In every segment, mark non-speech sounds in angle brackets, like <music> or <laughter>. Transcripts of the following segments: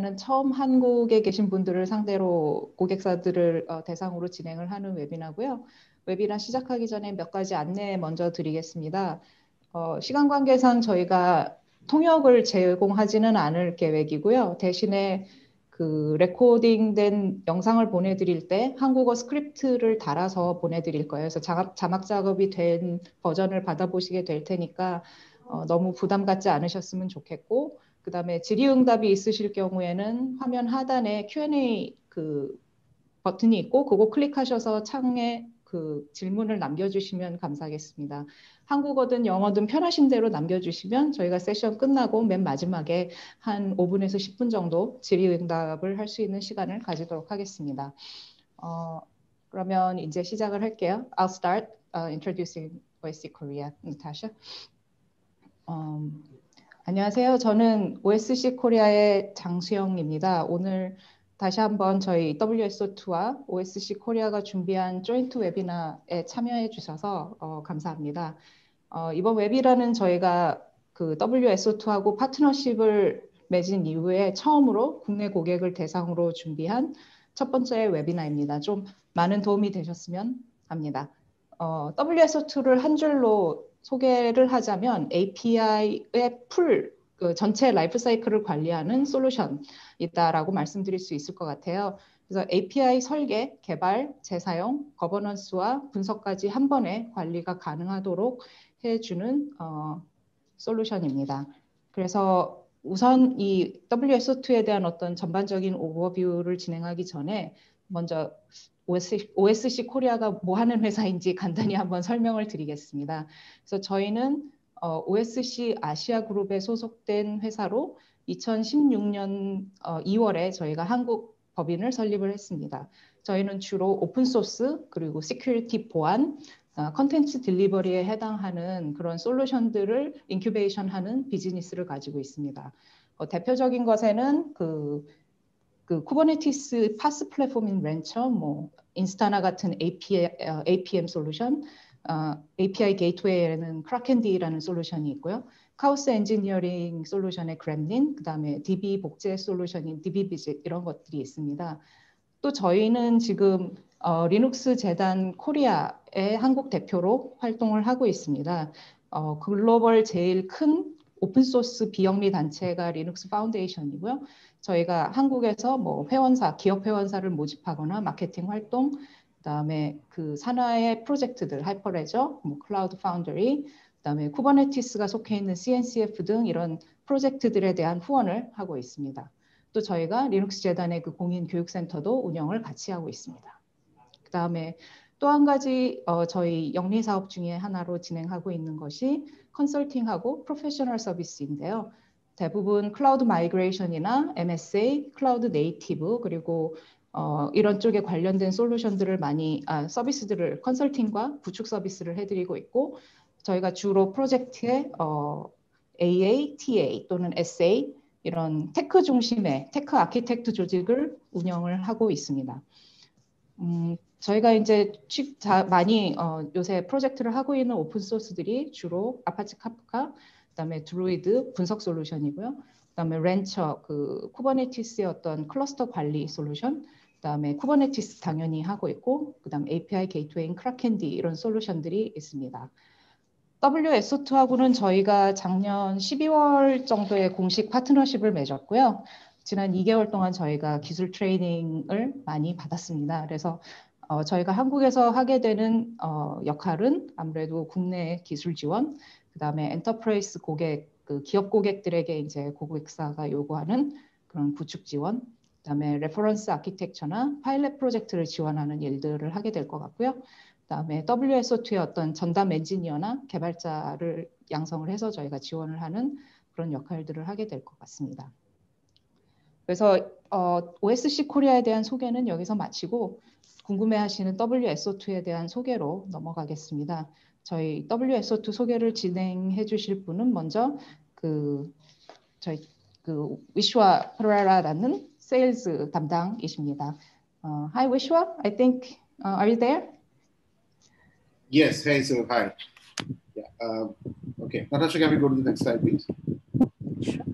저는 처음 한국에 계신 분들을 상대로 고객사들을 어, 대상으로 진행을 하는 웨비나고요. 웨비나 시작하기 전에 몇 가지 안내 먼저 드리겠습니다. 어, 시간 관계상 저희가 통역을 제공하지는 않을 계획이고요. 대신에 그 레코딩된 영상을 보내드릴 때 한국어 스크립트를 달아서 보내드릴 거예요. 그래서 자막, 자막 작업이 된 버전을 받아보시게 될 테니까 어, 너무 부담 갖지 않으셨으면 좋겠고 그 다음에 질의응답이 있으실 경우에는 화면 하단에 Q&A 그 버튼이 있고 그거 클릭하셔서 창에 그 질문을 남겨주시면 감사하겠습니다. 한국어든 영어든 편하신 대로 남겨주시면 저희가 세션 끝나고 맨 마지막에 한 5분에서 10분 정도 질의응답을 할 수 있는 시간을 가지도록 하겠습니다. 어, 그러면 이제 시작을 할게요. I'll start uh, introducing OSC Korea, Natasha. Um, 안녕하세요. 저는 OSC 코리아의 장수영입니다. 오늘 다시 한번 저희 WSO2와 OSC 코리아가 준비한 조인트 웨비나에 참여해 주셔서 어, 감사합니다. 어, 이번 웹이라는 저희가 그 WSO2하고 파트너십을 맺은 이후에 처음으로 국내 고객을 대상으로 준비한 첫 번째 웨비나입니다. 좀 많은 도움이 되셨으면 합니다. 어, WSO2를 한 줄로 소개를 하자면 API의 풀, 그 전체 라이프 사이클을 관리하는 솔루션이다라고 말씀드릴 수 있을 것 같아요. 그래서 API 설계, 개발, 재사용, 거버넌스와 분석까지 한 번에 관리가 가능하도록 해주는 어, 솔루션입니다. 그래서 우선 이 WSO2에 대한 어떤 전반적인 오버뷰를 진행하기 전에 먼저 OSC, OSC 코리아가 뭐 하는 회사인지 간단히 한번 설명을 드리겠습니다. 그래서 저희는 어, OSC 아시아 그룹에 소속된 회사로 2016년 어, 2월에 저희가 한국 법인을 설립을 했습니다. 저희는 주로 오픈소스 그리고 시큐리티 보안, 어, 컨텐츠 딜리버리에 해당하는 그런 솔루션들을 인큐베이션하는 비즈니스를 가지고 있습니다. 어, 대표적인 것에는 그그 쿠버네티스 파스 플랫폼인 렌처, 뭐 인스타나 같은 API, 어, APM 솔루션, 어, API 게이트웨이에는 크라켄디라는 솔루션이 있고요. 카오스 엔지니어링 솔루션의 그램린, 그다음에 DB 복제 솔루션인 DB비즈 이런 것들이 있습니다. 또 저희는 지금 어, 리눅스 재단 코리아의 한국 대표로 활동을 하고 있습니다. 어, 글로벌 제일 큰 오픈소스 비영리 단체가 리눅스 파운데이션이고요. 저희가 한국에서 뭐 회원사, 기업 회원사를 모집하거나 마케팅 활동, 그다음에 그 산하의 프로젝트들, 하이퍼레저, 뭐 클라우드 파운드리, 그다음에 쿠버네티스가 속해 있는 CNCF 등 이런 프로젝트들에 대한 후원을 하고 있습니다. 또 저희가 리눅스 재단의 그 공인 교육센터도 운영을 같이 하고 있습니다. 그다음에 또 한 가지 어, 저희 영리 사업 중에 하나로 진행하고 있는 것이 컨설팅하고 프로페셔널 서비스인데요. 대부분 클라우드 마이그레이션이나 MSA, 클라우드 네이티브 그리고 어, 이런 쪽에 관련된 솔루션들을 많이 아, 서비스들을 컨설팅과 구축 서비스를 해드리고 있고 저희가 주로 프로젝트에 어, AA, TA 또는 SA 이런 테크 중심의 테크 아키텍트 조직을 운영을 하고 있습니다. 음, 저희가 이제 많이 어, 요새 프로젝트를 하고 있는 오픈 소스들이 주로 아파치 카프카 그다음에 드루이드 분석 솔루션이고요. 그다음에 렌처 그 쿠버네티스의 어떤 클러스터 관리 솔루션, 그다음에 쿠버네티스 당연히 하고 있고, 그다음 API 게이트웨이인 크라켄디 이런 솔루션들이 있습니다. WSO2하고는 저희가 작년 12월 정도에 공식 파트너십을 맺었고요. 지난 2개월 동안 저희가 기술 트레이닝을 많이 받았습니다. 그래서 어, 저희가 한국에서 하게 되는 어, 역할은 아무래도 국내 기술 지원, 그다음에 엔터프라이즈 고객 그 기업 고객들에게 이제 고객사가 요구하는 그런 구축 지원, 그다음에 레퍼런스 아키텍처나 파일럿 프로젝트를 지원하는 일들을 하게 될 것 같고요. 그다음에 WSO2의 어떤 전담 엔지니어나 개발자를 양성을 해서 저희가 지원을 하는 그런 역할들을 하게 될 것 같습니다. 그래서 어, OSC 코리아에 대한 소개는 여기서 마치고 궁금해하시는 WSO2에 대한 소개로 넘어가겠습니다. 저희 WSO2 소개를 진행해 주실 분은 먼저 그 저희 그 위슈와 프라라라는 세일즈 담당이십니다. Uh, hi Wishwa, I think uh, are you there? Yes, hey, so hi. Yeah, uh, okay, Natasha, can we go to the next slide, please? Sure.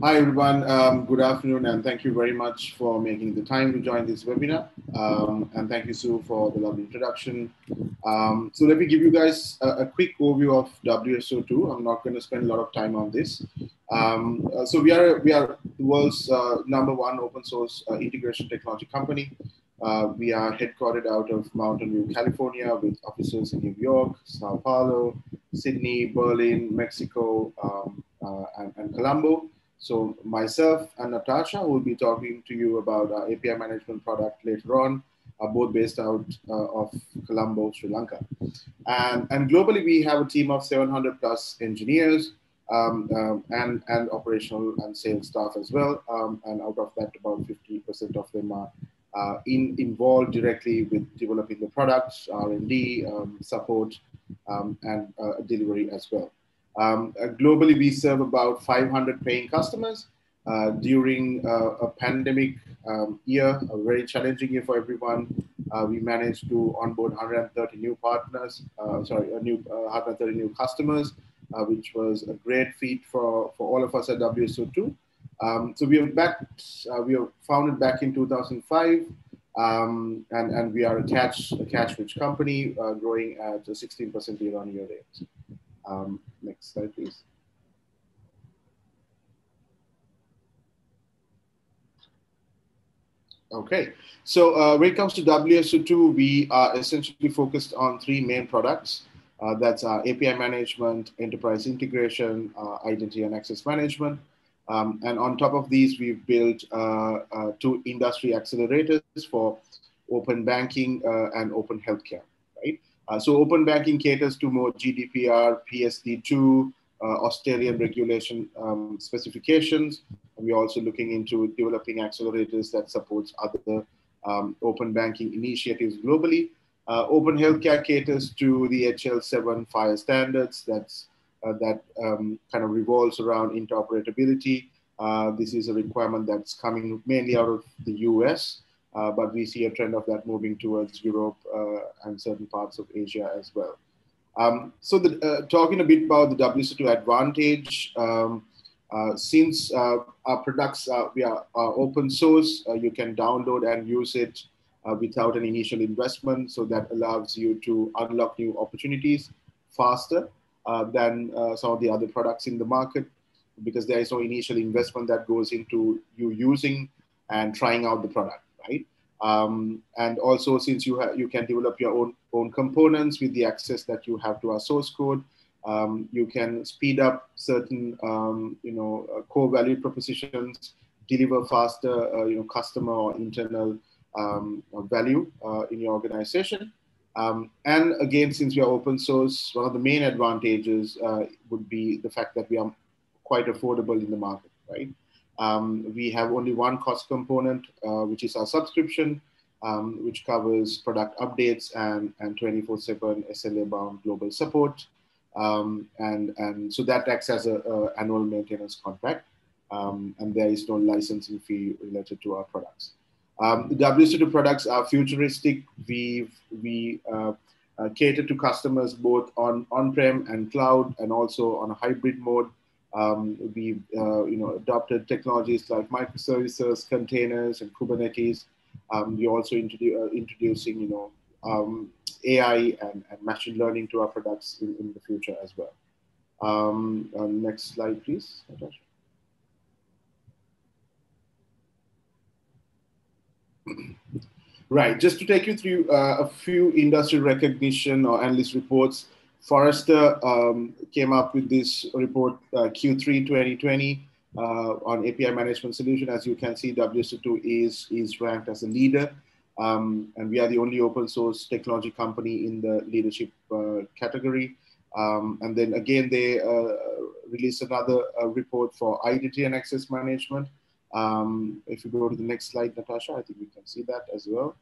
Hi, everyone. Um, good afternoon, and thank you very much for making the time to join this webinar. Um, and thank you, Sue, for the lovely introduction. Um, so let me give you guys a, a quick overview of WSO2. I'm not going to spend a lot of time on this. Um, uh, so we are, we are the world's uh, number one open source uh, integration technology company. Uh, we are headquartered out of Mountain View, California, with offices in New York, Sao Paulo, Sydney, Berlin, Mexico, um, uh, and, and Colombo. So myself and Natasha will be talking to you about our API management product later on, are uh, both based out uh, of Colombo, Sri Lanka. And, and globally, we have a team of 700 plus engineers um, um, and, and operational and sales staff as well. Um, and out of that, about 50% of them are uh, in, involved directly with developing the products, R&D, um, support, um, and uh, delivery as well. Um, uh, globally, we serve about 500 paying customers. Uh, during uh, a pandemic um, year, a very challenging year for everyone, uh, we managed to onboard 130 new partners, uh, sorry, a new uh, 130 new customers, which was a great feat for, for all of us at WSO2. Um, so we are back, we are founded back in 2005, um, and, and we are a cash, a cash-rich company growing at 16% year-on-year rates. Um, next slide, please. Okay, so uh, when it comes to WSO2, we are essentially focused on three main products. Uh, that's uh, API management, enterprise integration, uh, identity and access management. Um, and on top of these, we've built uh, uh, two industry accelerators for open banking and open healthcare. Uh, so open banking caters to more GDPR, PSD2, uh, Australian regulation um, specifications. And we're also looking into developing accelerators that supports other um, open banking initiatives globally. Uh, open healthcare caters to the HL7 fire standards. That's uh, that um, kind of revolves around interoperability. Uh, this is a requirement that's coming mainly out of the US. Uh, but we see a trend of that moving towards Europe uh, and certain parts of Asia as well. Um, so, the, uh, talking a bit about the WC2 advantage, um, uh, since uh, our products are, we are, are open source, uh, you can download and use it without an initial investment. So, that allows you to unlock new opportunities faster than some of the other products in the market because there is no initial investment that goes into you using and trying out the product right? Um, and also, since you ha- you can develop your own own components with the access that you have to our source code, um, you can speed up certain um, you know uh, core value propositions, deliver faster uh, you know customer or internal um, uh, value uh, in your organization. Um, and again, since we are open source, one of the main advantages uh, would be the fact that we are quite affordable in the market, right? Um, we have only one cost component, uh, which is our subscription, um, which covers product updates and, and 24-7 SLA-bound global support. Um, and, and so that acts as an annual maintenance contract. Um, and there is no licensing fee related to our products. Um, the WC2 products are futuristic. We've, we uh, uh, cater to customers both on on-prem and cloud and also on a hybrid mode. Um, we uh, you know, adopted technologies like microservices, containers, and Kubernetes. Um, we're also introdu- uh, introducing you know, um, AI and, and, machine learning to our products in, in the future as well. Um, uh, next slide, please, Natasha. Right, just to take you through uh, a few industry recognition or analyst reports Forrester um, came up with this report uh, Q3 2020 uh, on API management solution. As you can see, WSO2 is, is ranked as a leader. Um, and we are the only open source technology company in the leadership uh, category. Um, and then again, they uh, released another uh, report for identity and access management. Um, if you go to the next slide, Natasha, I think we can see that as well.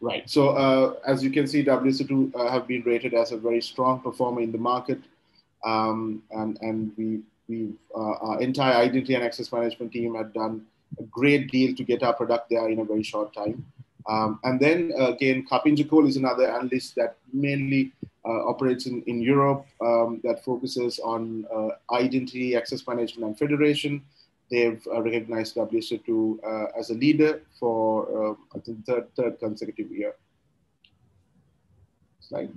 Right. So uh, as you can see, WC2 uh, have been rated as a very strong performer in the market. Um, and, and we, we uh, our entire identity and access management team had done a great deal to get our product there in a very short time. Um, and then uh, again, Kapinjakul is another analyst that mainly uh, operates in, in Europe um, that focuses on uh, identity, access management, and federation they've uh, recognized WSO2 uh, as a leader for um, I think third, third consecutive year. Slide.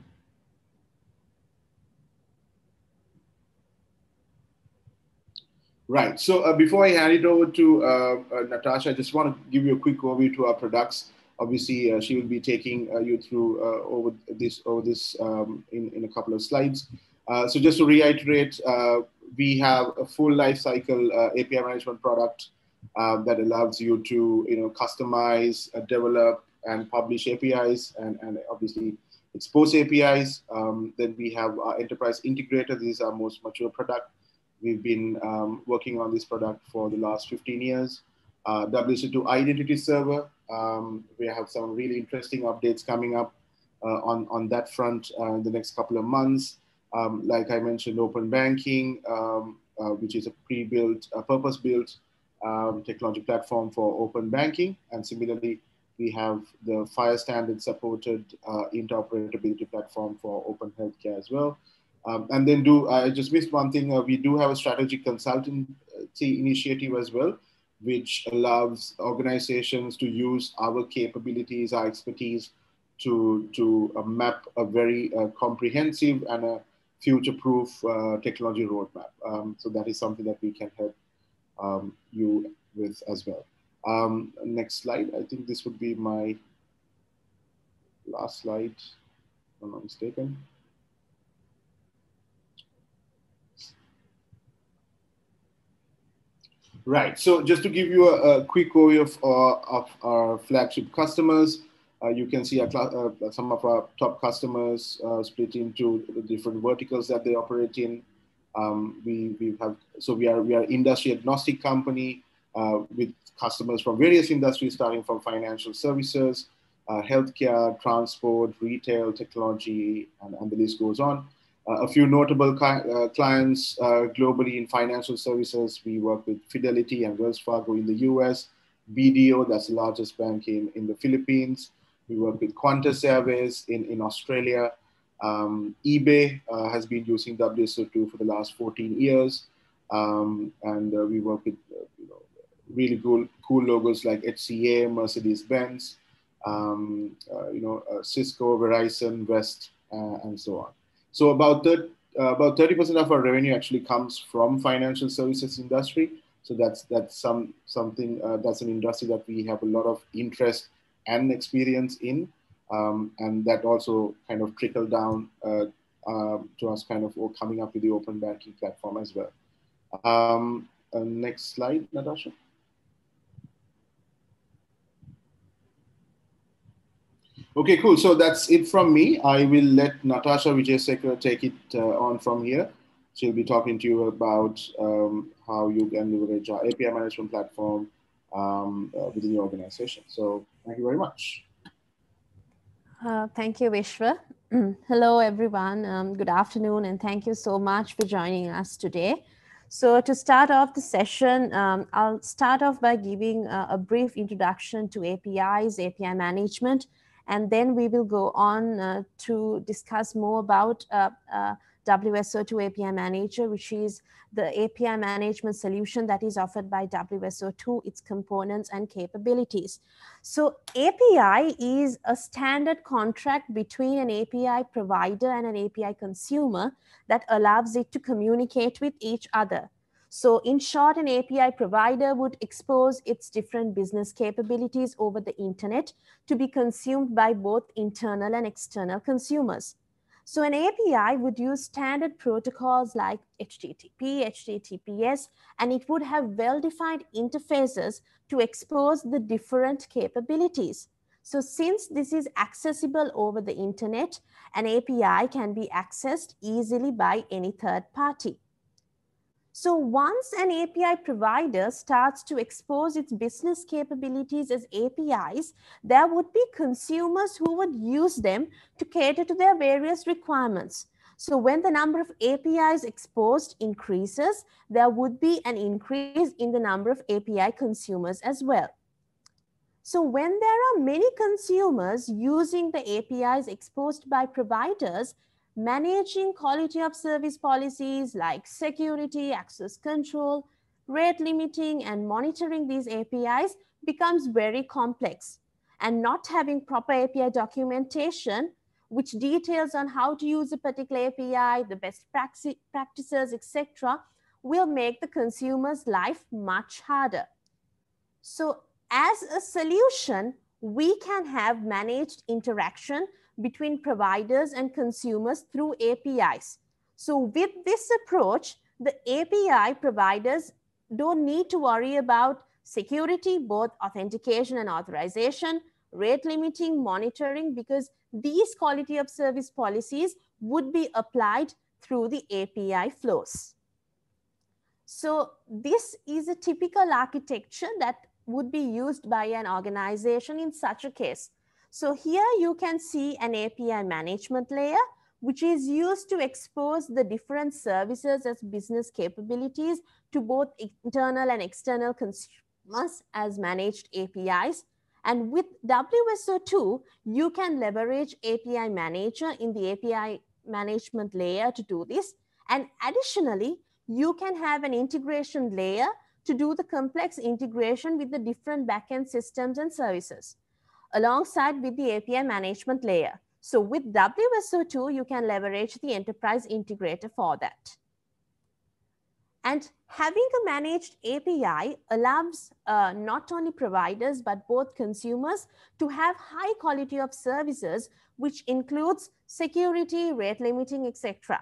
Right. So uh, before I hand it over to uh, uh, Natasha, I just want to give you a quick overview to our products. Obviously, uh, she will be taking you through over this over this um, in in a couple of slides. Uh, so just to reiterate, uh, we have a full lifecycle uh, API management product um, that allows you to you know customize, develop, and publish APIs, and, and obviously expose APIs. Um, then we have our enterprise integrator. This is our most mature product. We've been um, working on this product for the last 15 years. Uh, WC2 identity server. Um, we have some really interesting updates coming up uh, on, on that front uh, in the next couple of months. Um, like I mentioned, open banking, um, uh, which is a pre-built, a purpose-built um, technology platform for open banking. And similarly, we have the fire standard supported uh, interoperability platform for open healthcare as well. Um, and then do, I just missed one thing, uh, we do have a strategic consultancy initiative as well, which allows organizations to use our capabilities, our expertise to, to uh, map a very uh, comprehensive and a future-proof uh, technology roadmap. Um, so that is something that we can help um, you with as well. Um, next slide. I think this would be my last slide, if I'm not mistaken. Right, so just to give you a, a quick overview of, uh, of our flagship customers, uh, you can see uh, some of our top customers uh, split into different verticals that they operate in. Um, we, we have so we are we are industry agnostic company uh, with customers from various industries, starting from financial services, uh, healthcare, transport, retail, technology, and, and the list goes on. Uh, a few notable cli clients globally in financial services, we work with Fidelity and Wells Fargo in the U.S., BDO, that's the largest bank in, in the Philippines, we work with Qantas Airways in, in Australia. Um, eBay uh, has been using WSO2 for the last 14 years. Um, and uh, we work with uh, you know, really cool, cool logos like HCA, Mercedes-Benz, um, uh, you know, uh, Cisco, Verizon, West, uh, and so on. So about that about 30% of our revenue actually comes from financial services industry. So that's that's some something that's an industry that we have a lot of interest and experience in. Um, and that also kind of trickled down uh, uh, to us kind of coming up with the open banking platform as well. Um, uh, next slide, Natasha. Okay, cool. So that's it from me. I will let Natasha Vijayasekara take it uh, on from here. She'll be talking to you about um, how you can leverage our API management platform um, uh, within your organization. So Thank you very much. Uh, thank you, Vishwa. <clears throat> Hello, everyone. Um, good afternoon, and thank you so much for joining us today. So, to start off the session, um, I'll start off by giving uh, a brief introduction to APIs, API management, and then we will go on uh, to discuss more about uh, uh, WSO2 API Manager, which is the API management solution that is offered by WSO2, its components and capabilities. So API is a standard contract between an API provider and an API consumer that allows it to communicate with each other. So in short, an API provider would expose its different business capabilities over the internet to be consumed by both internal and external consumers. So an API would use standard protocols like HTTP, HTTPS, and it would have well-defined interfaces to expose the different capabilities. So since this is accessible over the internet, an API can be accessed easily by any third party. So once an API provider starts to expose its business capabilities as APIs, there would be consumers who would use them to cater to their various requirements. So when the number of APIs exposed increases, there would be an increase in the number of API consumers as well. So when there are many consumers using the APIs exposed by providers, managing quality of service policies like security, access control, rate limiting, and monitoring these APIs becomes very complex. And not having proper API documentation, which details on how to use a particular API, the best practices, etc., will make the consumer's life much harder. So as a solution, we can have managed interaction between providers and consumers through APIs. So with this approach, the API providers don't need to worry about security, both authentication and authorization, rate limiting, monitoring, because these quality of service policies would be applied through the API flows. So this is a typical architecture that would be used by an organization in such a case. So here you can see an API management layer, which is used to expose the different services as business capabilities to both internal and external consumers as managed APIs. And with WSO2, you can leverage API Manager in the API management layer to do this. And additionally, you can have an integration layer to do the complex integration with the different backend systems and services alongside with the API management layer. So with WSO2, you can leverage the enterprise integrator for that. And having a managed API allows uh, not only providers, but both consumers to have high quality of services, which includes security, rate limiting, etc.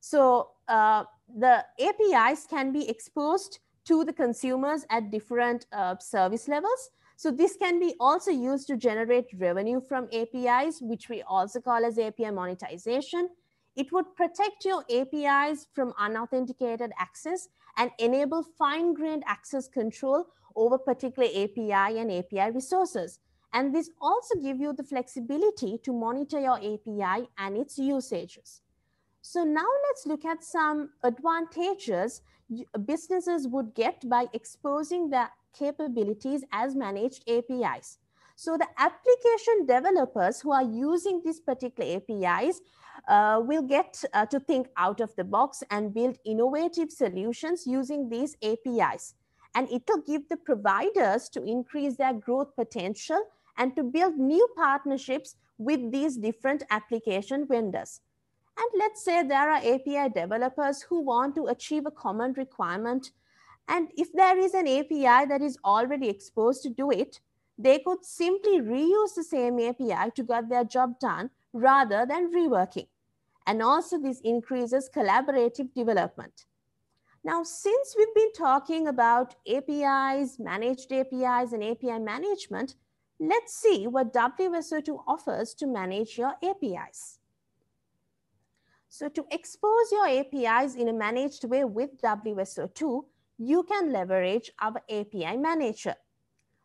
So uh, the APIs can be exposed to the consumers at different uh, service levels so this can be also used to generate revenue from APIs, which we also call as API monetization. It would protect your APIs from unauthenticated access and enable fine-grained access control over particular API and API resources. And this also gives you the flexibility to monitor your API and its usages. So now let's look at some advantages businesses would get by exposing their capabilities as managed APIs. So the application developers who are using these particular APIs uh, will get uh, to think out of the box and build innovative solutions using these APIs. And it will give the providers to increase their growth potential and to build new partnerships with these different application vendors. And let's say there are API developers who want to achieve a common requirement and if there is an API that is already exposed to do it, they could simply reuse the same API to get their job done rather than reworking. And also this increases collaborative development. Now, since we've been talking about APIs, managed APIs, and API management, let's see what WSO2 offers to manage your APIs. So to expose your APIs in a managed way with WSO2, you can leverage our API manager.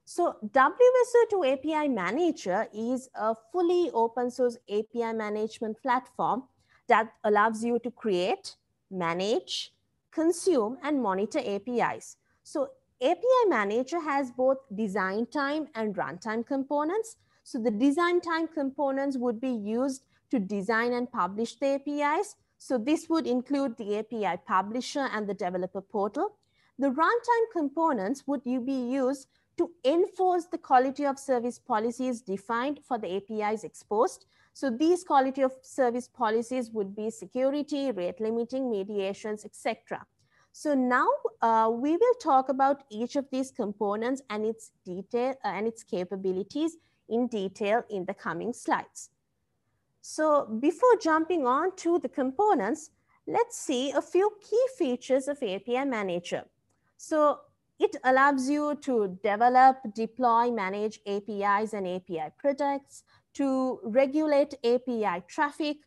So WSO2 API manager is a fully open source API management platform that allows you to create, manage, consume, and monitor APIs. So API manager has both design time and runtime components. So the design time components would be used to design and publish the APIs. So this would include the API publisher and the developer portal the runtime components would you be used to enforce the quality of service policies defined for the APIs exposed. So these quality of service policies would be security, rate limiting, mediations, etc. So now uh, we will talk about each of these components and its detail uh, and its capabilities in detail in the coming slides. So before jumping on to the components, let's see a few key features of API Manager. So it allows you to develop, deploy, manage APIs and API products, to regulate API traffic,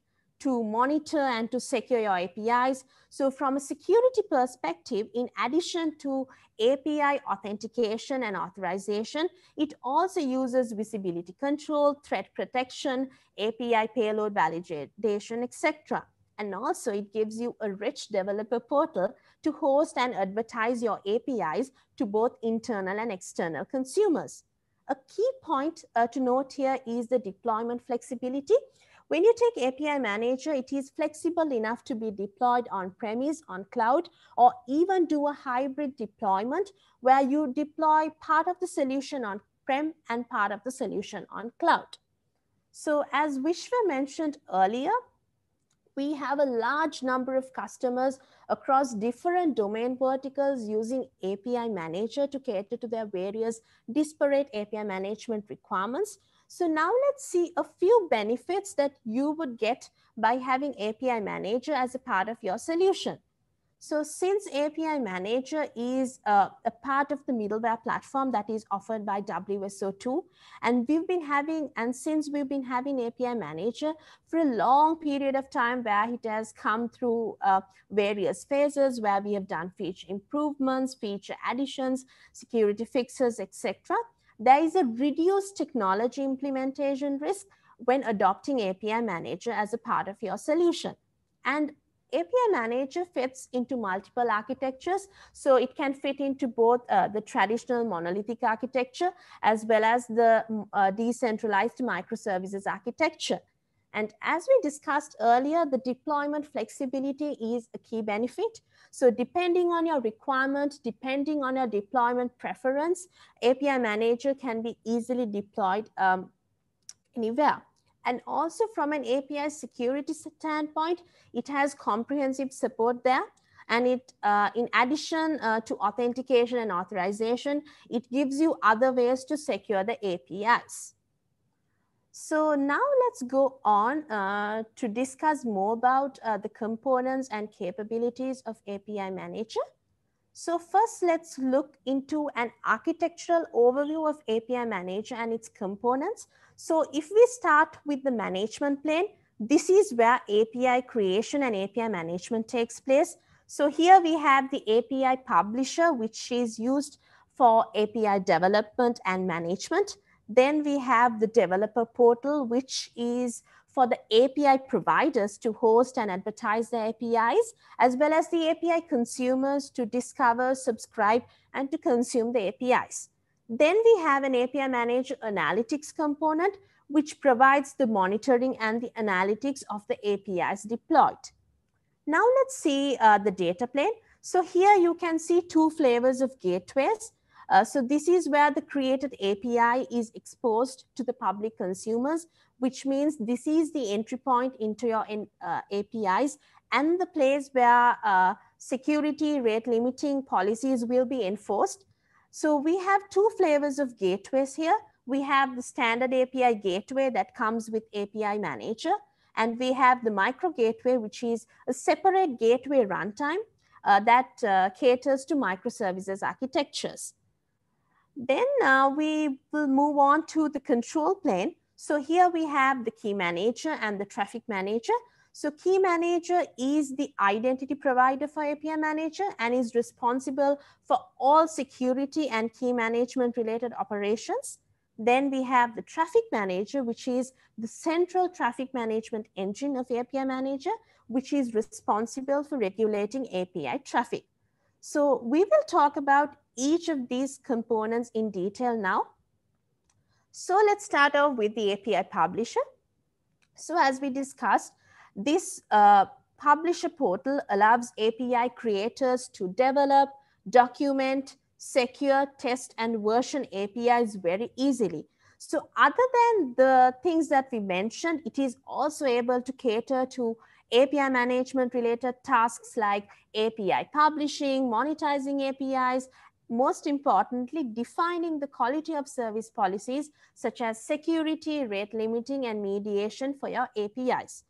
to monitor and to secure your APIs. So from a security perspective, in addition to API authentication and authorization, it also uses visibility control, threat protection, API payload validation, etc. And also it gives you a rich developer portal to host and advertise your APIs to both internal and external consumers. A key point uh, to note here is the deployment flexibility. When you take API Manager, it is flexible enough to be deployed on-premise, on cloud, or even do a hybrid deployment where you deploy part of the solution on-prem and part of the solution on cloud. So as Vishwa mentioned earlier, we have a large number of customers across different domain verticals using API Manager to cater to their various disparate API management requirements. So now let's see a few benefits that you would get by having API Manager as a part of your solution. So since API Manager is uh, a part of the middleware platform that is offered by WSO2, and we've been having, and since we've been having API Manager for a long period of time where it has come through uh, various phases where we have done feature improvements, feature additions, security fixes, etc. There is a reduced technology implementation risk when adopting API Manager as a part of your solution. And API Manager fits into multiple architectures. So it can fit into both uh, the traditional monolithic architecture as well as the mm, uh, decentralized microservices architecture. And as we discussed earlier, the deployment flexibility is a key benefit. So depending on your requirement, depending on your deployment preference, API Manager can be easily deployed um, anywhere. And also from an API security standpoint, it has comprehensive support there. And it, uh, in addition uh, to authentication and authorization, it gives you other ways to secure the APIs. So now let's go on uh, to discuss more about uh, the components and capabilities of API Manager. So first, let's look into an architectural overview of API Manager and its components so if we start with the management plane, this is where API creation and API management takes place. So here we have the API publisher, which is used for API development and management. Then we have the developer portal, which is for the API providers to host and advertise their APIs, as well as the API consumers to discover, subscribe, and to consume the APIs. Then we have an API managed analytics component, which provides the monitoring and the analytics of the APIs deployed. Now let's see uh, the data plane. So here you can see two flavors of gateways. Uh, so this is where the created API is exposed to the public consumers, which means this is the entry point into your uh, APIs and the place where uh, security rate limiting policies will be enforced. So we have two flavors of gateways here. We have the standard API gateway that comes with API manager, and we have the micro gateway, which is a separate gateway runtime uh, that uh, caters to microservices architectures. Then uh, we will move on to the control plane. So here we have the key manager and the traffic manager. So key manager is the identity provider for API manager and is responsible for all security and key management related operations. Then we have the traffic manager, which is the central traffic management engine of API manager, which is responsible for regulating API traffic. So we will talk about each of these components in detail now. So let's start off with the API publisher. So as we discussed, this uh, publisher portal allows API creators to develop, document, secure, test, and version APIs very easily. So other than the things that we mentioned, it is also able to cater to API management related tasks like API publishing, monetizing APIs, most importantly, defining the quality of service policies such as security, rate limiting, and mediation for your APIs.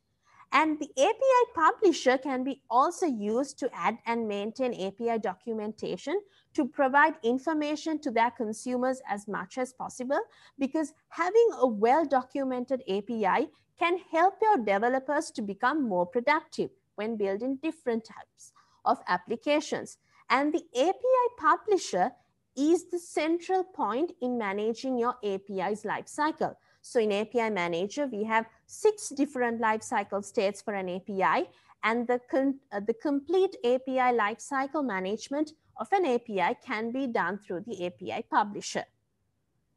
And the API publisher can be also used to add and maintain API documentation to provide information to their consumers as much as possible, because having a well-documented API can help your developers to become more productive when building different types of applications. And the API publisher is the central point in managing your API's lifecycle so in API Manager, we have six different lifecycle states for an API and the, uh, the complete API lifecycle management of an API can be done through the API publisher.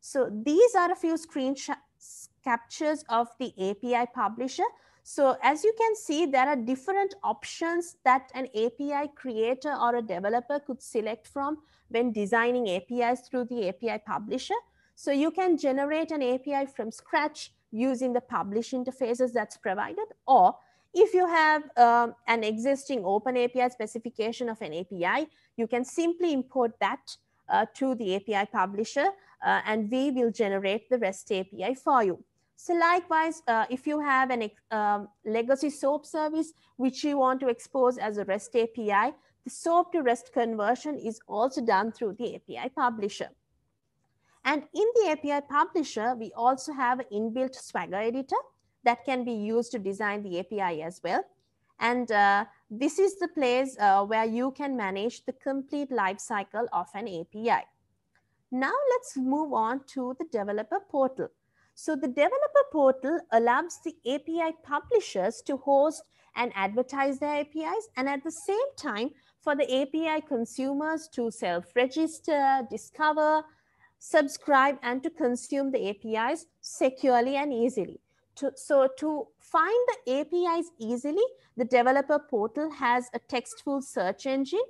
So these are a few screenshots captures of the API publisher. So as you can see, there are different options that an API creator or a developer could select from when designing APIs through the API publisher. So you can generate an API from scratch using the publish interfaces that's provided, or if you have um, an existing open API specification of an API, you can simply import that uh, to the API publisher uh, and we will generate the REST API for you. So likewise, uh, if you have an um, legacy SOAP service, which you want to expose as a REST API, the SOAP to REST conversion is also done through the API publisher. And in the API publisher, we also have an inbuilt Swagger editor that can be used to design the API as well. And uh, this is the place uh, where you can manage the complete lifecycle of an API. Now let's move on to the developer portal. So the developer portal allows the API publishers to host and advertise their APIs. And at the same time, for the API consumers to self-register, discover, subscribe and to consume the APIs securely and easily. To, so to find the APIs easily, the developer portal has a textful search engine,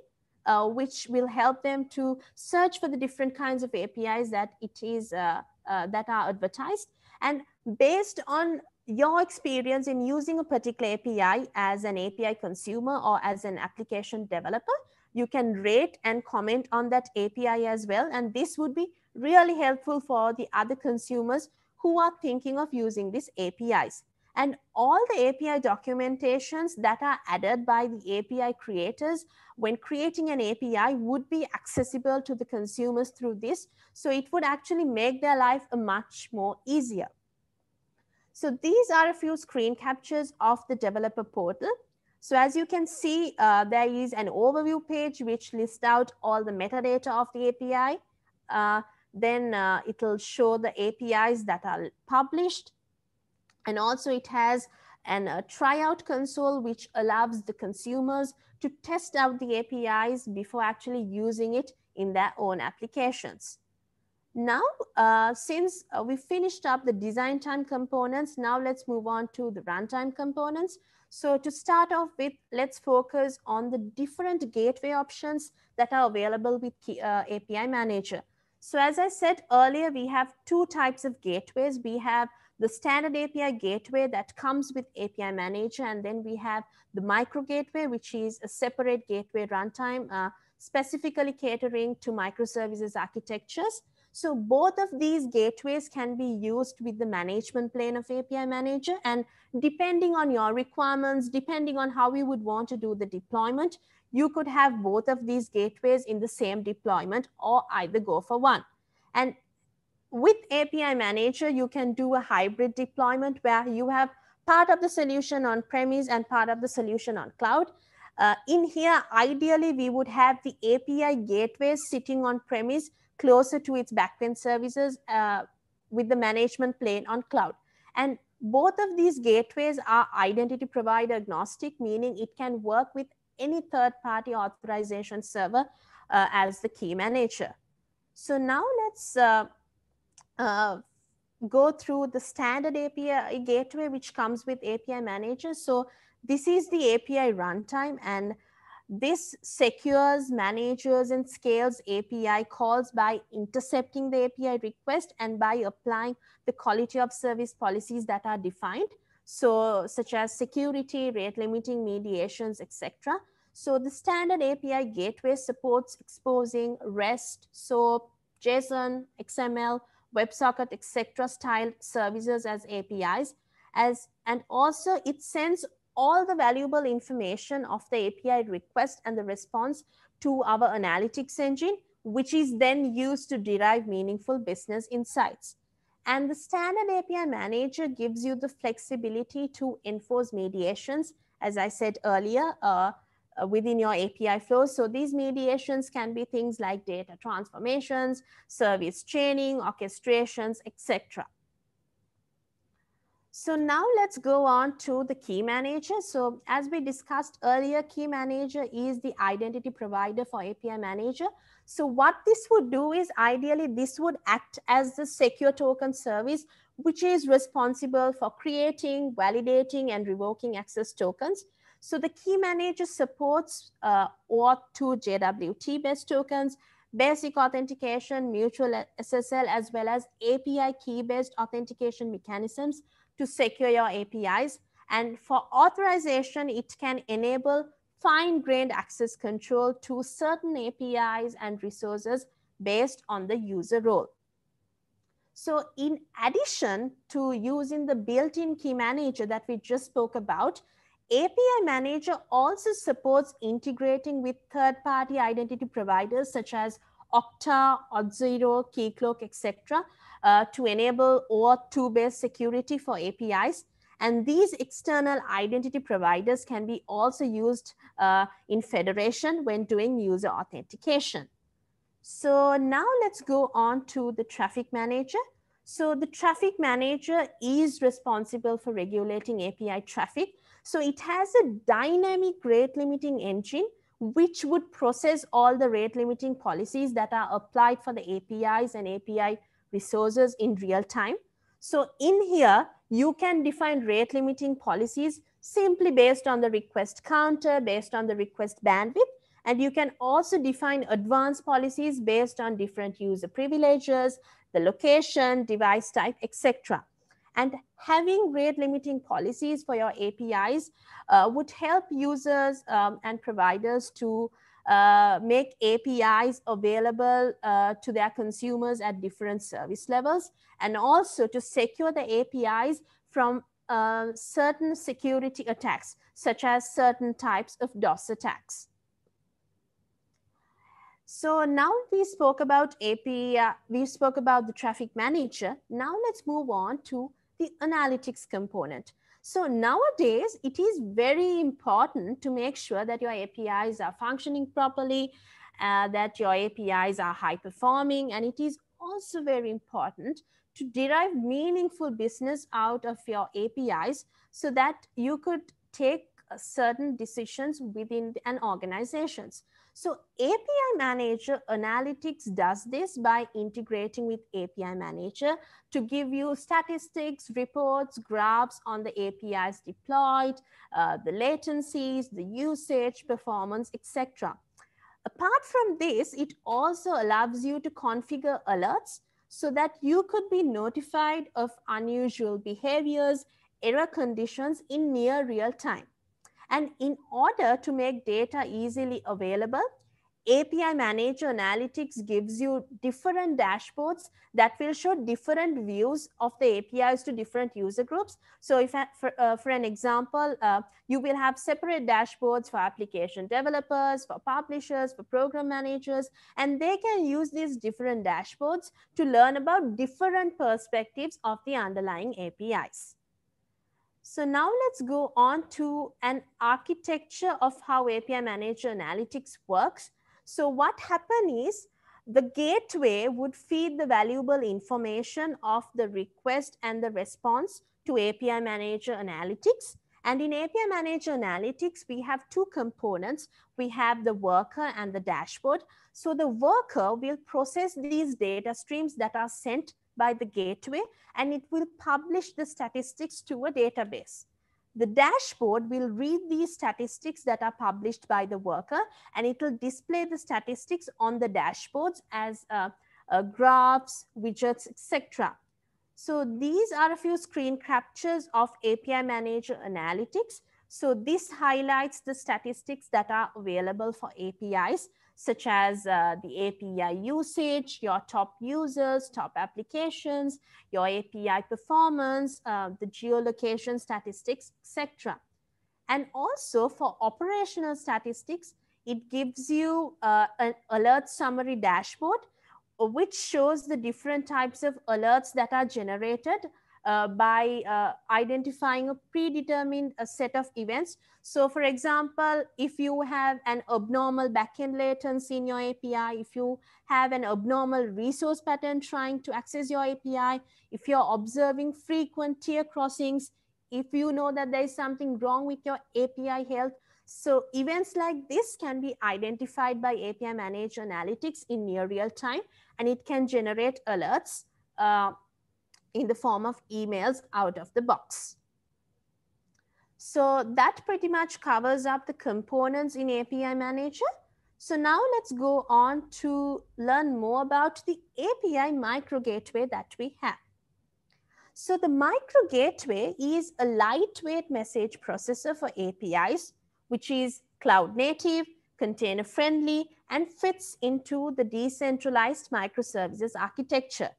uh, which will help them to search for the different kinds of APIs that it is uh, uh, that are advertised. And based on your experience in using a particular API as an API consumer or as an application developer, you can rate and comment on that API as well. And this would be really helpful for the other consumers who are thinking of using these APIs. And all the API documentations that are added by the API creators when creating an API would be accessible to the consumers through this. So it would actually make their life much more easier. So these are a few screen captures of the developer portal. So as you can see, uh, there is an overview page which lists out all the metadata of the API. Uh, then uh, it'll show the APIs that are published. And also it has an uh, tryout console, which allows the consumers to test out the APIs before actually using it in their own applications. Now, uh, since uh, we finished up the design time components, now let's move on to the runtime components. So to start off with, let's focus on the different gateway options that are available with uh, API Manager. So as I said earlier, we have two types of gateways. We have the standard API gateway that comes with API manager, and then we have the micro gateway, which is a separate gateway runtime, uh, specifically catering to microservices architectures. So both of these gateways can be used with the management plane of API Manager. And depending on your requirements, depending on how you would want to do the deployment, you could have both of these gateways in the same deployment or either go for one. And with API Manager, you can do a hybrid deployment where you have part of the solution on premise and part of the solution on cloud. Uh, in here, ideally, we would have the API gateways sitting on premise closer to its backend services uh, with the management plane on cloud. And both of these gateways are identity provider agnostic, meaning it can work with any third-party authorization server uh, as the key manager. So now let's uh, uh, go through the standard API gateway, which comes with API manager. So this is the API runtime and this secures, manages, and scales API calls by intercepting the API request and by applying the quality of service policies that are defined so such as security, rate limiting, mediations, etc. So the standard API gateway supports exposing REST, SOAP, JSON, XML, WebSocket, etc. style services as APIs, as and also it sends all the valuable information of the API request and the response to our analytics engine, which is then used to derive meaningful business insights. And the standard API manager gives you the flexibility to enforce mediations, as I said earlier, uh, uh within your API flows. So these mediations can be things like data transformations, service chaining, orchestrations, etc. So now let's go on to the key manager. So as we discussed earlier, key manager is the identity provider for API manager. So what this would do is ideally this would act as the secure token service, which is responsible for creating, validating, and revoking access tokens. So the key manager supports uh, 2 JWT based tokens, basic authentication, mutual SSL, as well as API key based authentication mechanisms to secure your APIs. And for authorization, it can enable fine-grained access control to certain APIs and resources based on the user role. So in addition to using the built-in key manager that we just spoke about, API Manager also supports integrating with third-party identity providers such as Okta, Auth0, Keycloak, etc. Uh, to enable OAuth 2-based security for APIs. And these external identity providers can be also used uh, in federation when doing user authentication. So now let's go on to the traffic manager. So the traffic manager is responsible for regulating API traffic. So it has a dynamic rate limiting engine which would process all the rate limiting policies that are applied for the APIs and API resources in real time. So in here, you can define rate limiting policies simply based on the request counter, based on the request bandwidth, and you can also define advanced policies based on different user privileges, the location, device type, etc. And having rate limiting policies for your APIs uh, would help users um, and providers to uh, make APIs available uh, to their consumers at different service levels, and also to secure the APIs from uh, certain security attacks, such as certain types of DOS attacks. So now we spoke about API, uh, we spoke about the traffic manager. Now let's move on to the analytics component. So nowadays, it is very important to make sure that your APIs are functioning properly, uh, that your APIs are high performing, and it is also very important to derive meaningful business out of your APIs so that you could take uh, certain decisions within an organizations. So API Manager Analytics does this by integrating with API Manager to give you statistics, reports, graphs on the APIs deployed, uh, the latencies, the usage, performance, etc. Apart from this, it also allows you to configure alerts so that you could be notified of unusual behaviors, error conditions in near real time. And in order to make data easily available, API Manager Analytics gives you different dashboards that will show different views of the APIs to different user groups. So if, uh, for, uh, for an example, uh, you will have separate dashboards for application developers, for publishers, for program managers, and they can use these different dashboards to learn about different perspectives of the underlying APIs. So now let's go on to an architecture of how API Manager Analytics works. So what happened is the gateway would feed the valuable information of the request and the response to API Manager Analytics. And in API Manager Analytics, we have two components. We have the worker and the dashboard. So the worker will process these data streams that are sent by the gateway and it will publish the statistics to a database. The dashboard will read these statistics that are published by the worker and it will display the statistics on the dashboards as uh, uh, graphs, widgets, etc. So these are a few screen captures of API Manager Analytics. So this highlights the statistics that are available for APIs such as uh, the API usage, your top users, top applications, your API performance, uh, the geolocation statistics, etc. And also for operational statistics, it gives you uh, an alert summary dashboard, which shows the different types of alerts that are generated uh, by uh, identifying a predetermined a uh, set of events. So for example, if you have an abnormal backend latency in your API, if you have an abnormal resource pattern trying to access your API, if you're observing frequent tier crossings, if you know that there is something wrong with your API health, so events like this can be identified by API Manager Analytics in near real time, and it can generate alerts uh, in the form of emails out of the box. So that pretty much covers up the components in API Manager. So now let's go on to learn more about the API micro gateway that we have. So the micro gateway is a lightweight message processor for APIs, which is cloud native, container friendly, and fits into the decentralized microservices architecture.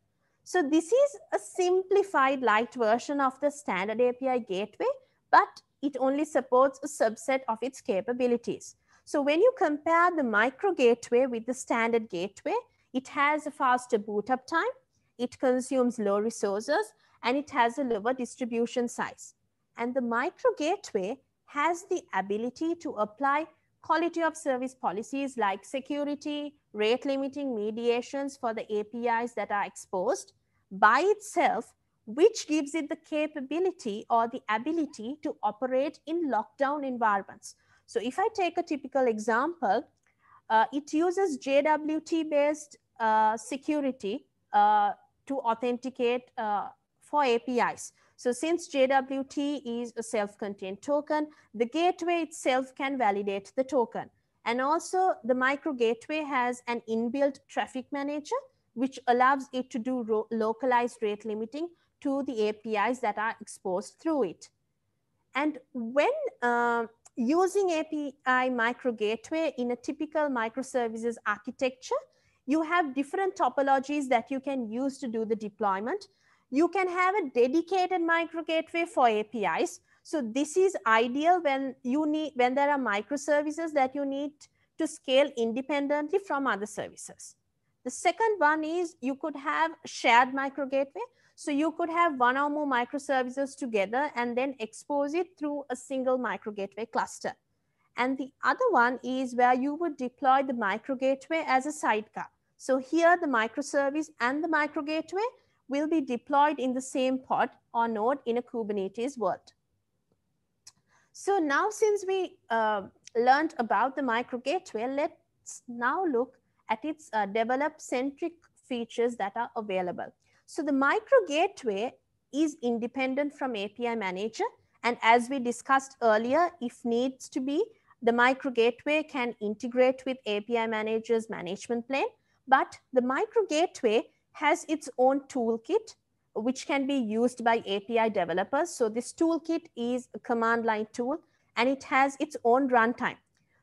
So this is a simplified light version of the standard API gateway, but it only supports a subset of its capabilities. So when you compare the micro gateway with the standard gateway, it has a faster boot up time, it consumes low resources, and it has a lower distribution size. And the micro gateway has the ability to apply quality of service policies like security, rate limiting mediations for the APIs that are exposed, by itself, which gives it the capability or the ability to operate in lockdown environments. So if I take a typical example, uh, it uses JWT-based uh, security uh, to authenticate uh, for APIs. So since JWT is a self-contained token, the gateway itself can validate the token. And also the micro gateway has an inbuilt traffic manager which allows it to do localized rate limiting to the APIs that are exposed through it. And when uh, using API micro gateway in a typical microservices architecture, you have different topologies that you can use to do the deployment. You can have a dedicated micro gateway for APIs. So this is ideal when you need when there are microservices that you need to scale independently from other services. The second one is you could have shared micro gateway. So you could have one or more microservices together and then expose it through a single micro gateway cluster. And the other one is where you would deploy the micro gateway as a sidecar. So here the microservice and the micro gateway will be deployed in the same pod or node in a Kubernetes world. So now since we uh, learned about the micro gateway, let's now look at its uh, centric features that are available. So the micro gateway is independent from API manager. And as we discussed earlier, if needs to be, the micro gateway can integrate with API manager's management plane, but the micro gateway has its own toolkit which can be used by API developers. So this toolkit is a command line tool and it has its own runtime.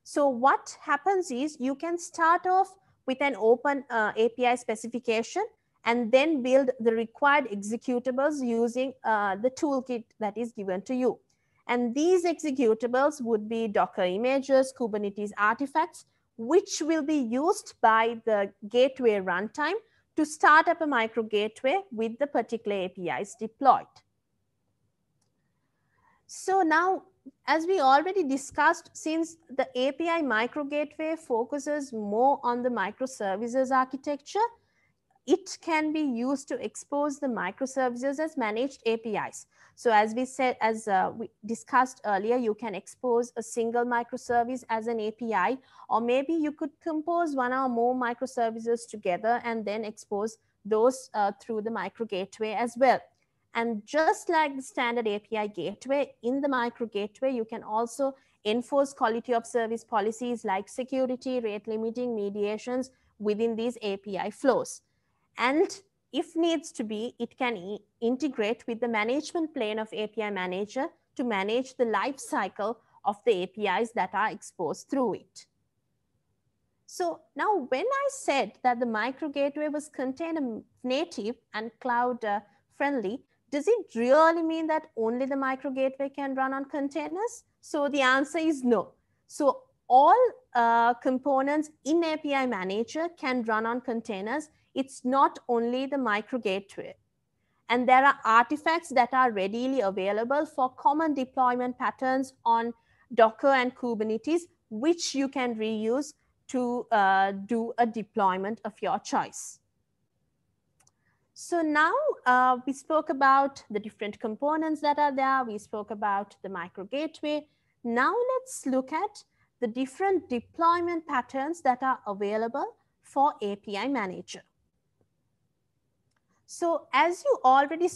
So what happens is you can start off with an open uh, API specification and then build the required executables using uh, the toolkit that is given to you. And these executables would be Docker images, Kubernetes artifacts, which will be used by the gateway runtime to start up a micro gateway with the particular APIs deployed. So now as we already discussed, since the API micro gateway focuses more on the microservices architecture, it can be used to expose the microservices as managed APIs. So as we said, as uh, we discussed earlier, you can expose a single microservice as an API, or maybe you could compose one or more microservices together and then expose those uh, through the micro gateway as well. And just like the standard API gateway, in the micro gateway, you can also enforce quality of service policies like security, rate limiting, mediations within these API flows. And if needs to be, it can e integrate with the management plane of API Manager to manage the life cycle of the APIs that are exposed through it. So now when I said that the micro gateway was container native and cloud uh, friendly, does it really mean that only the micro gateway can run on containers? So the answer is no. So all uh, components in API Manager can run on containers. It's not only the micro gateway. And there are artifacts that are readily available for common deployment patterns on Docker and Kubernetes, which you can reuse to uh, do a deployment of your choice. So now uh, we spoke about the different components that are there. We spoke about the micro gateway. Now let's look at the different deployment patterns that are available for API Manager. So as you already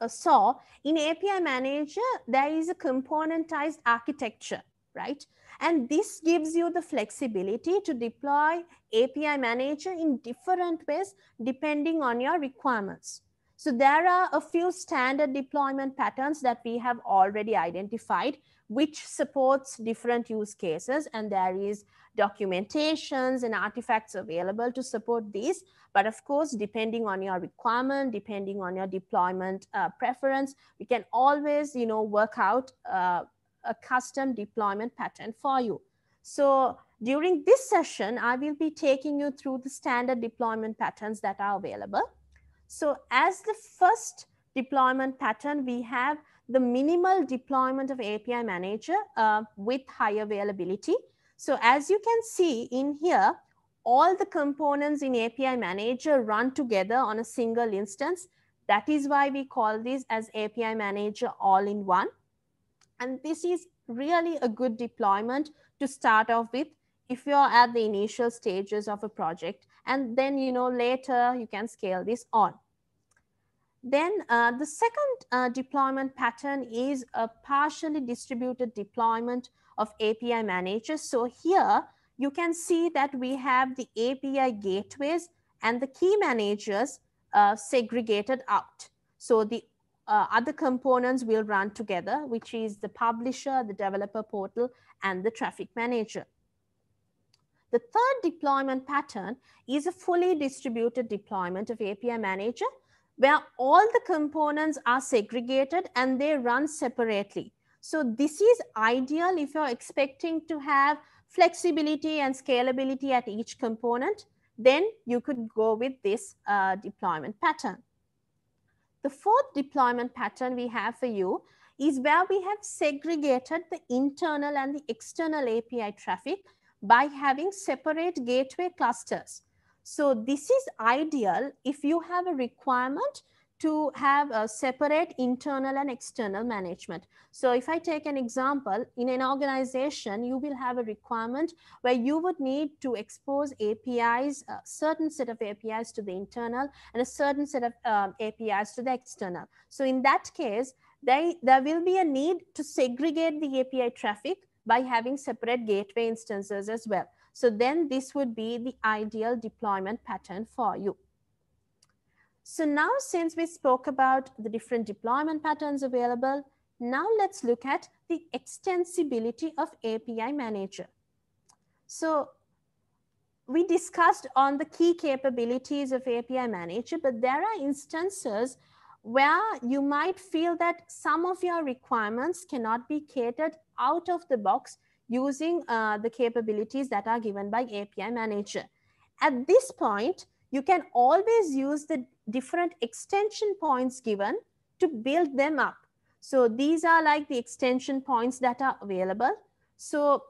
uh, saw, in API Manager, there is a componentized architecture, right? And this gives you the flexibility to deploy API manager in different ways depending on your requirements. So there are a few standard deployment patterns that we have already identified, which supports different use cases. And there is documentations and artifacts available to support these. But of course, depending on your requirement, depending on your deployment uh, preference, we can always you know, work out uh, a custom deployment pattern for you. So during this session, I will be taking you through the standard deployment patterns that are available. So as the first deployment pattern, we have the minimal deployment of API manager uh, with high availability. So as you can see in here, all the components in API manager run together on a single instance. That is why we call this as API manager all in one. And this is really a good deployment to start off with if you're at the initial stages of a project and then you know later you can scale this on then uh, the second uh, deployment pattern is a partially distributed deployment of api managers so here you can see that we have the api gateways and the key managers uh, segregated out so the uh, other components will run together which is the publisher the developer portal and the traffic manager the third deployment pattern is a fully distributed deployment of API Manager where all the components are segregated and they run separately. So this is ideal if you're expecting to have flexibility and scalability at each component, then you could go with this uh, deployment pattern. The fourth deployment pattern we have for you is where we have segregated the internal and the external API traffic by having separate gateway clusters. So this is ideal if you have a requirement to have a separate internal and external management. So if I take an example, in an organization, you will have a requirement where you would need to expose APIs, a uh, certain set of APIs to the internal and a certain set of um, APIs to the external. So in that case, they, there will be a need to segregate the API traffic by having separate gateway instances as well. So then this would be the ideal deployment pattern for you. So now since we spoke about the different deployment patterns available, now let's look at the extensibility of API Manager. So we discussed on the key capabilities of API Manager, but there are instances where you might feel that some of your requirements cannot be catered out of the box using uh, the capabilities that are given by API manager. At this point, you can always use the different extension points given to build them up. So these are like the extension points that are available. So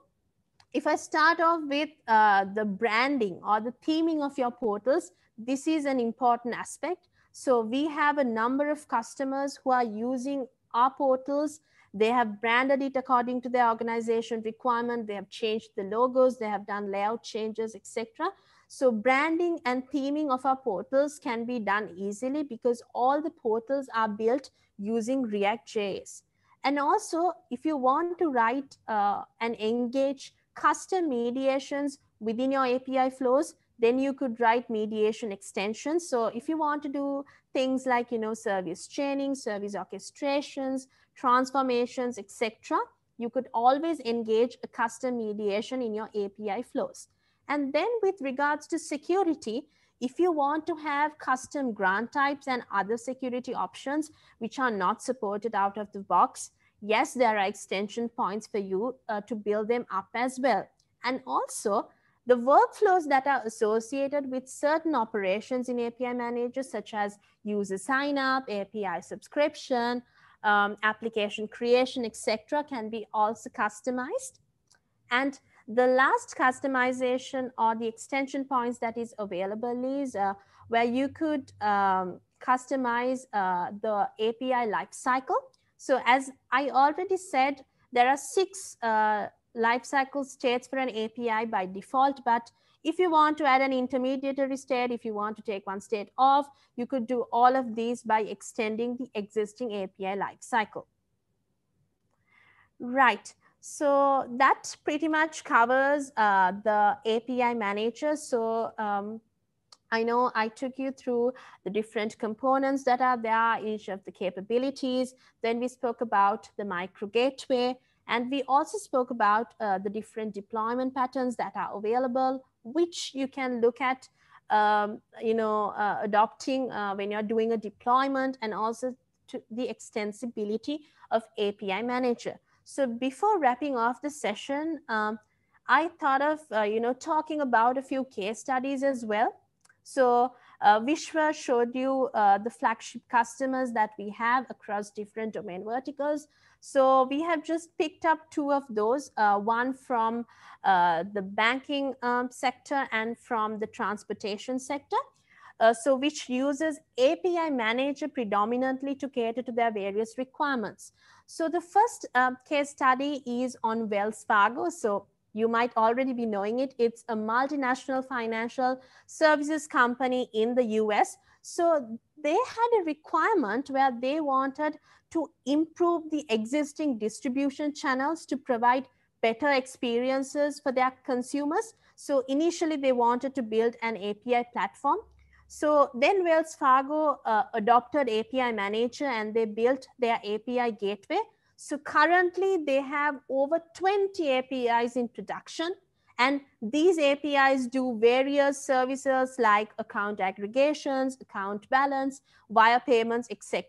if I start off with uh, the branding or the theming of your portals, this is an important aspect. So we have a number of customers who are using our portals. They have branded it according to their organization requirement. They have changed the logos. They have done layout changes, etc. So branding and theming of our portals can be done easily because all the portals are built using React.js. And also, if you want to write uh, and engage custom mediations within your API flows, then you could write mediation extensions. So if you want to do things like, you know, service chaining, service orchestrations, transformations, etc., you could always engage a custom mediation in your API flows. And then with regards to security, if you want to have custom grant types and other security options, which are not supported out of the box, yes, there are extension points for you uh, to build them up as well. And also, the workflows that are associated with certain operations in API Manager, such as user sign up, API subscription, um, application creation, etc., can be also customized. And the last customization or the extension points that is available is uh, where you could um, customize uh, the API lifecycle. So as I already said, there are six uh, lifecycle states for an API by default, but if you want to add an intermediary state, if you want to take one state off, you could do all of these by extending the existing API lifecycle. Right, so that pretty much covers uh, the API manager. So um, I know I took you through the different components that are there, each of the capabilities. Then we spoke about the micro gateway, and we also spoke about uh, the different deployment patterns that are available, which you can look at, um, you know, uh, adopting uh, when you're doing a deployment and also to the extensibility of API Manager. So before wrapping off the session, um, I thought of, uh, you know, talking about a few case studies as well. So uh, Vishwa showed you uh, the flagship customers that we have across different domain verticals. So we have just picked up two of those, uh, one from uh, the banking um, sector and from the transportation sector. Uh, so which uses API Manager predominantly to cater to their various requirements. So the first um, case study is on Wells Fargo. So you might already be knowing it. It's a multinational financial services company in the US. So they had a requirement where they wanted to improve the existing distribution channels to provide better experiences for their consumers. So initially they wanted to build an API platform. So then Wells Fargo uh, adopted API Manager and they built their API gateway. So currently they have over 20 APIs in production and these APIs do various services like account aggregations, account balance, wire payments, etc.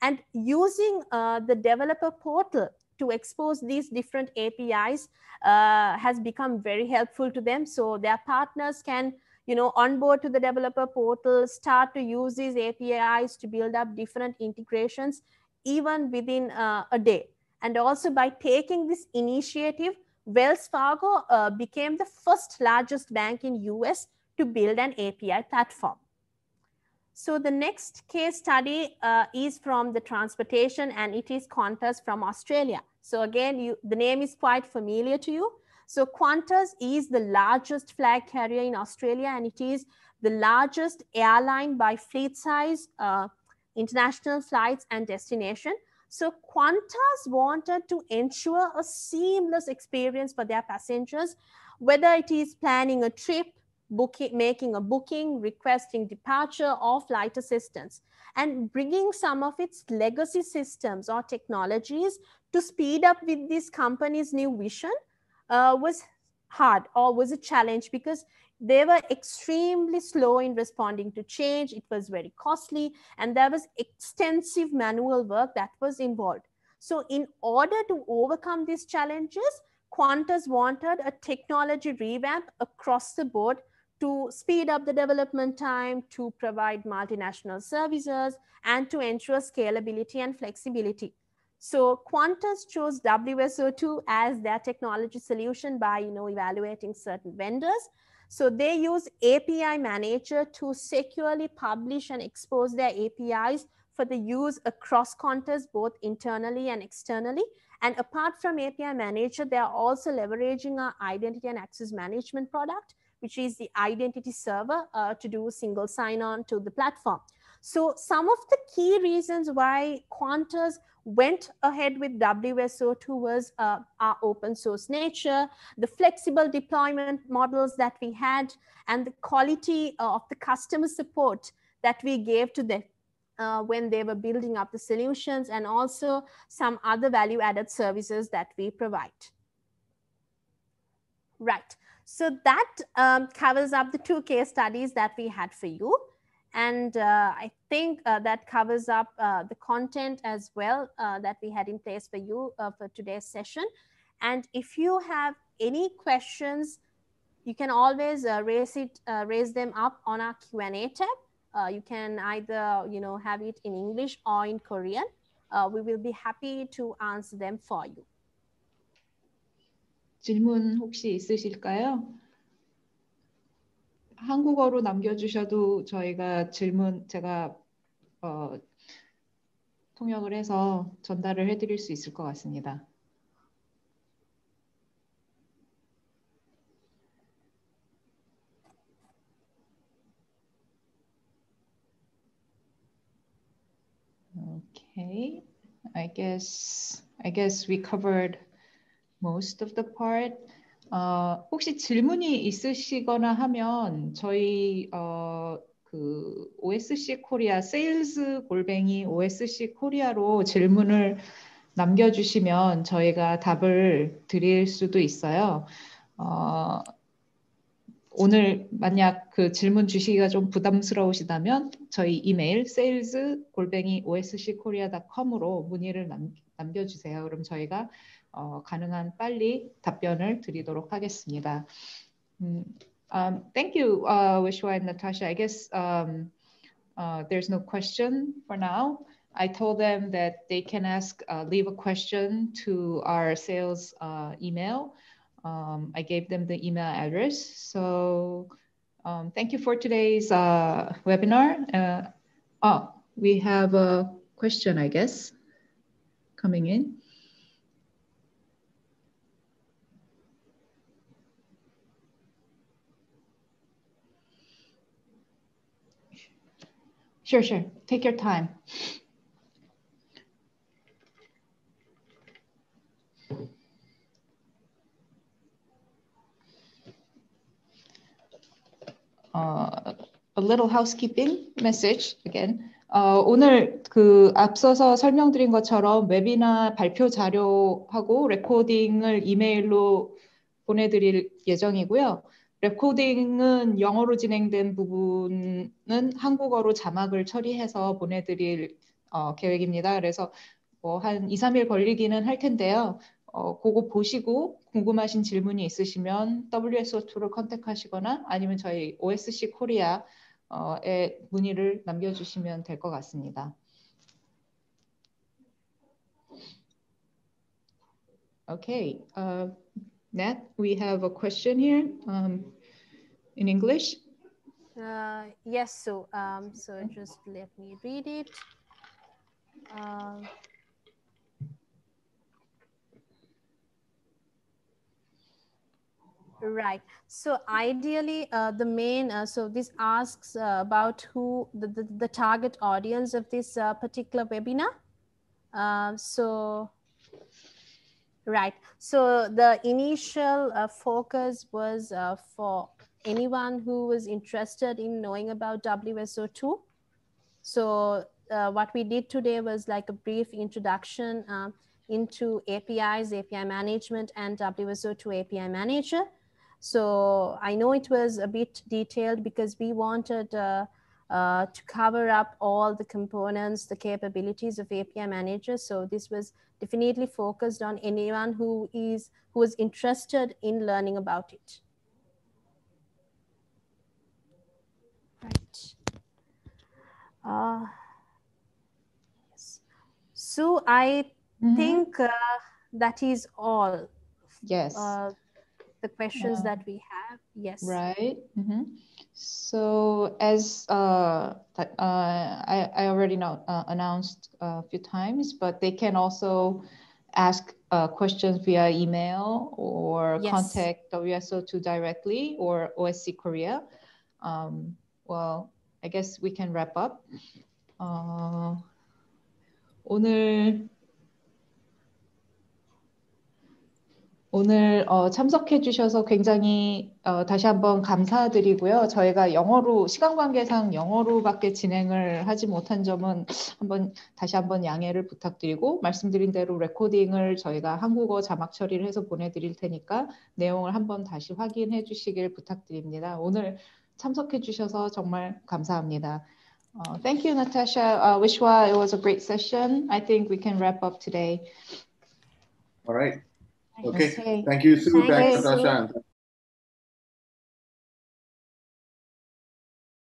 And using uh, the developer portal to expose these different APIs uh, has become very helpful to them. So their partners can you know, onboard to the developer portal, start to use these APIs to build up different integrations even within uh, a day. And also by taking this initiative, Wells Fargo uh, became the first largest bank in US to build an API platform. So the next case study uh, is from the transportation and it is Qantas from Australia. So again, you, the name is quite familiar to you. So Qantas is the largest flag carrier in Australia and it is the largest airline by fleet size, uh, international flights and destination. So Qantas wanted to ensure a seamless experience for their passengers, whether it is planning a trip, booking, making a booking, requesting departure or flight assistance, and bringing some of its legacy systems or technologies to speed up with this company's new vision uh, was hard or was a challenge because they were extremely slow in responding to change. It was very costly, and there was extensive manual work that was involved. So, in order to overcome these challenges, Qantas wanted a technology revamp across the board to speed up the development time, to provide multinational services, and to ensure scalability and flexibility. So Qantas chose WSO2 as their technology solution by you know, evaluating certain vendors. So they use API Manager to securely publish and expose their APIs for the use across Quanta's both internally and externally. And apart from API Manager, they are also leveraging our identity and access management product, which is the identity server uh, to do single sign on to the platform. So some of the key reasons why Qantas went ahead with WSO2 was uh, our open source nature, the flexible deployment models that we had, and the quality uh, of the customer support that we gave to them uh, when they were building up the solutions and also some other value added services that we provide. Right, so that um, covers up the two case studies that we had for you. And uh, I think uh, that covers up uh, the content as well uh, that we had in place for you uh, for today's session. And if you have any questions, you can always uh, raise it, raise them up on our Q&A tab. you can either, you know, have it in English or in Korean. we will be happy to answer them for you. 질문 혹시 있으실까요? 한국어로 남겨주셔도 저희가 질문 제가 어, 통역을 해서 전달을 해드릴 수 있을 것 같습니다. Okay, I guess I guess we covered most of the part. 어, 혹시 질문이 있으시거나 하면 저희 어, 그 OSC 코리아 세일즈 골뱅이 OSC 코리아로 질문을 남겨주시면 저희가 답을 드릴 수도 있어요. 어, 오늘 만약 그 질문 주시기가 좀 부담스러우시다면 저희 이메일 sales 골뱅이 osckorea.com으로 문의를 남, 남겨주세요. 그럼 저희가 어, 가능한 빨리 답변을 드리도록 하겠습니다. 음, um, thank you, uh, Wishwa and Natasha. I guess um, uh, there's no question for now. I told them that they can ask, uh, leave a question to our sales uh, email. Um, I gave them the email address. So um, thank you for today's uh, webinar. Uh, oh, we have a question, I guess, coming in. Sure, sure. Take your time. Uh, a little housekeeping message again. 어, 오늘 그 앞서서 설명드린 것처럼 웹이나 발표 자료하고 레코딩을 이메일로 보내드릴 예정이고요. 레코딩은 영어로 진행된 부분은 한국어로 자막을 처리해서 보내드릴 어, 계획입니다. 그래서 뭐한 2, 3일 걸리기는 할 텐데요. 어, 그거 보시고 궁금하신 질문이 있으시면 WSO2를 컨택하시거나 아니면 저희 OSC 코리아에 어, 문의를 남겨주시면 될 것 같습니다. Okay. Uh, Nat, we have a question here um, in English. Uh, yes, so um, so just let me read it. Uh, right so ideally uh, the main uh, so this asks uh, about who the, the, the, target audience of this uh, particular webinar uh, so Right. So the initial uh, focus was uh, for anyone who was interested in knowing about WSO2. So uh, what we did today was like a brief introduction um, into APIs, API management, and WSO2 API manager. So I know it was a bit detailed because we wanted uh, uh, to cover up all the components, the capabilities of API manager. So this was definitely focused on anyone who is who is interested in learning about it. Right. Uh, yes. So I mm -hmm. think uh, that is all. Yes. Uh, the questions yeah. that we have yes right mm-hmm. so as uh, uh, I, I already know, uh, announced a few times but they can also ask uh, questions via email or yes. contact wso2 directly or osc korea um, well i guess we can wrap up uh, 오늘 오늘 어, 참석해 주셔서 굉장히 어, 다시 한번 감사드리고요. 저희가 영어로 시간 관계상 영어로밖에 진행을 하지 못한 점은 한번 다시 한번 양해를 부탁드리고 말씀드린 대로 레코딩을 저희가 한국어 자막 처리를 해서 보내드릴 테니까 내용을 한번 다시 확인해 주시길 부탁드립니다. 오늘 참석해 주셔서 정말 감사합니다. Uh, thank you, Natasha. Uh, 어, Wishwa, it was a great session. I think we can wrap up today. All right. Okay. Thank you, Sue. Thank Thanks, Natasha.